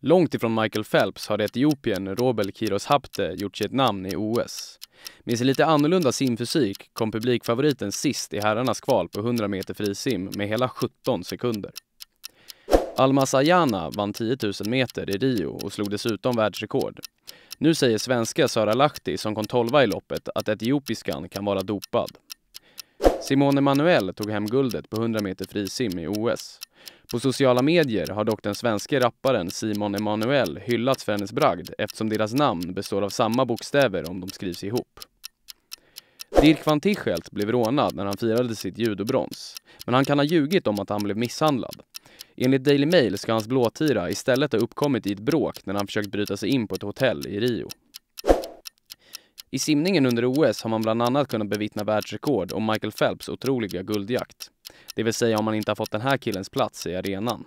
Långt ifrån Michael Phelps har etiopiern Robel Kiros Habte gjort sitt namn i OS. Med sin lite annorlunda simfysik kom publikfavoriten sist i herrarnas kval på 100 meter frisim med hela 17 sekunder. Almas Ayana vann 10 000 meter i Rio och slog dessutom världsrekord. Nu säger svenska Sara Lahti, som kom tolva i loppet, att etiopiskan kan vara dopad. Simone Manuel tog hem guldet på 100 meter frisim i OS. På sociala medier har dock den svenske rapparen Simon Emanuel hyllats för hennes bragd eftersom deras namn består av samma bokstäver om de skrivs ihop. Dirk van Tichelt blev rånad när han firade sitt judobrons, men han kan ha ljugit om att han blev misshandlad. Enligt Daily Mail ska hans blåtira istället ha uppkommit i ett bråk när han försökt bryta sig in på ett hotell i Rio. I simningen under OS har man bland annat kunnat bevittna världsrekord och Michael Phelps otroliga guldjakt. Det vill säga om man inte har fått den här killens plats i arenan.